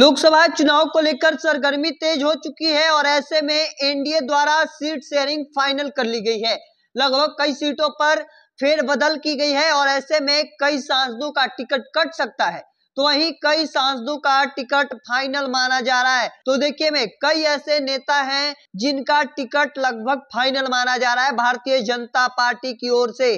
लोकसभा चुनाव को लेकर सरगर्मी तेज हो चुकी है और ऐसे में एनडीए द्वारा सीट शेयरिंग फाइनल कर ली गई है लगभग कई सीटों पर बदल की गई है और ऐसे में कई सांसदों का टिकट कट सकता है तो वहीं कई सांसदों का टिकट फाइनल माना जा रहा है तो देखिए में कई ऐसे नेता हैं जिनका टिकट लगभग फाइनल माना जा रहा है भारतीय जनता पार्टी की ओर से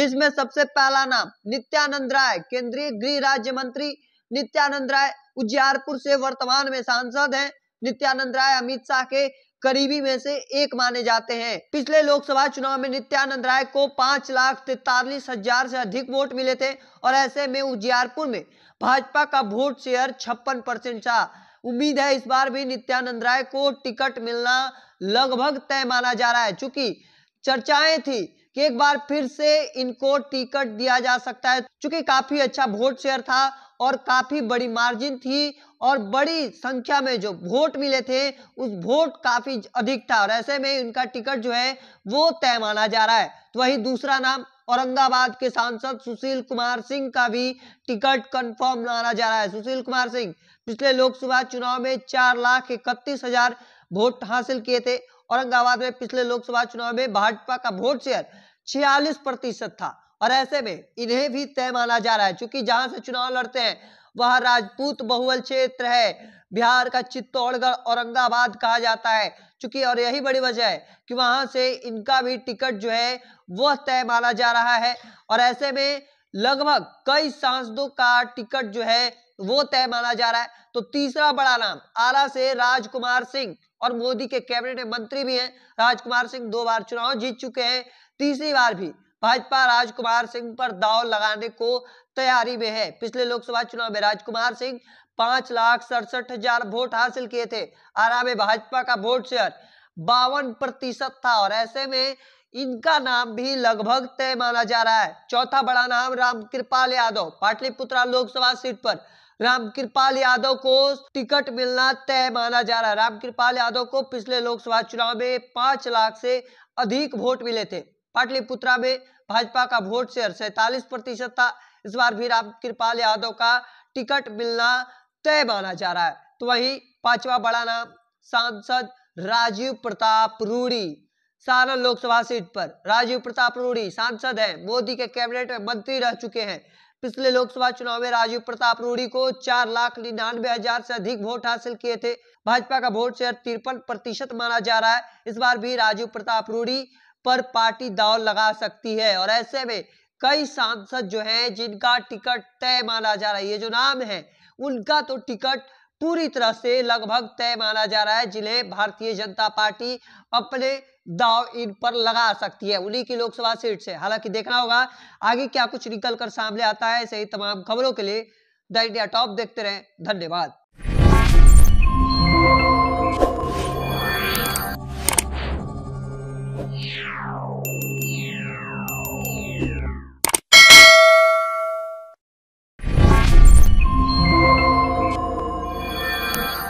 जिसमें सबसे पहला नाम नित्यानंद राय केंद्रीय गृह राज्य मंत्री नित्यानंद राय उजियारपुर से वर्तमान में सांसद हैं नित्यानंद राय अमित शाह के करीबी में से एक माने जाते हैं पिछले लोकसभा चुनाव में नित्यानंद राय को पांच लाख तैतालीस हजार से अधिक वोट मिले थे और ऐसे में उजियारपुर में भाजपा का वोट शेयर छप्पन परसेंट था उम्मीद है इस बार भी नित्यानंद राय को टिकट मिलना लगभग तय माना जा रहा है चूंकि चर्चाएं थी कि एक बार फिर से इनको टिकट दिया जा सकता है चूंकि काफी अच्छा वोट शेयर था और काफी बड़ी मार्जिन थी और बड़ी संख्या में जो वोट मिले थे उस वोट काफी अधिक था और ऐसे में इनका टिकट जो है वो तय माना जा रहा है तो वही दूसरा नाम औरंगाबाद के सांसद सुशील कुमार सिंह का भी टिकट कंफर्म माना जा रहा है सुशील कुमार सिंह पिछले लोकसभा चुनाव में चार लाख इकतीस हजार वोट हासिल किए थे औरंगाबाद में पिछले लोकसभा चुनाव में भाजपा का वोट शेयर छियालीस प्रतिशत था और ऐसे में इन्हें भी तय माना जा रहा है क्योंकि जहां से चुनाव लड़ते हैं वह राजपूत बहुल क्षेत्र है बिहार का चित्तौड़गढ़ औरंगाबाद कहा जाता है चूंकि और यही बड़ी वजह है कि वहां से इनका भी टिकट जो है वह तय माना जा रहा है और ऐसे में लगभग कई सांसदों का टिकट जो है वो तय माना जा रहा है तो तीसरा बड़ा नाम आला से राजकुमार सिंह और मोदी के कैबिनेट मंत्री भी हैं राजकुमार सिंह दो बार चुनाव जीत चुके हैं तीसरी बार भी भाजपा राजकुमार सिंह पर दाव लगाने को तैयारी में है पिछले लोकसभा चुनाव में राजकुमार सिंह पांच लाख सड़सठ हजार वोट हासिल किए थे आरा में भाजपा का वोट शेयर बावन प्रतिशत था और ऐसे में इनका नाम भी लगभग तय माना जा रहा है चौथा बड़ा नाम राम कृपाल यादव पाटलिपुत्रा लोकसभा सीट पर रामकृपाल यादव को टिकट मिलना तय माना जा रहा है रामकृपाल यादव को पिछले लोकसभा चुनाव में पांच लाख से अधिक वोट मिले थे पाटलिपुत्रा में भाजपा का वोट शेयर सैतालीस प्रतिशत था इस बार भी रामकृपाल यादव का टिकट मिलना तय माना जा रहा है तो वही पांचवा बड़ा नाम सांसद राजीव प्रताप रूड़ी सारण लोकसभा सीट पर राजीव प्रताप रूड़ी सांसद है मोदी के कैबिनेट में मंत्री रह चुके हैं पिछले लोकसभा चुनाव में राजीव प्रताप रूढ़ी को चार लाख निन्यानवे हजार से अधिक वोट हासिल किए थे भाजपा का वोट शेयर तिरपन प्रतिशत माना जा रहा है इस बार भी राजीव प्रताप रूढ़ी पर पार्टी दाव लगा सकती है और ऐसे में कई सांसद जो हैं जिनका टिकट तय माना जा रहा है ये जो नाम है उनका तो टिकट पूरी तरह से लगभग तय माना जा रहा है जिन्हें भारतीय जनता पार्टी अपने दाव इन पर लगा सकती है उन्हीं की लोकसभा सीट से हालांकि देखना होगा आगे क्या कुछ निकल कर सामने आता है सही तमाम खबरों के लिए द इंडिया टॉप देखते रहे धन्यवाद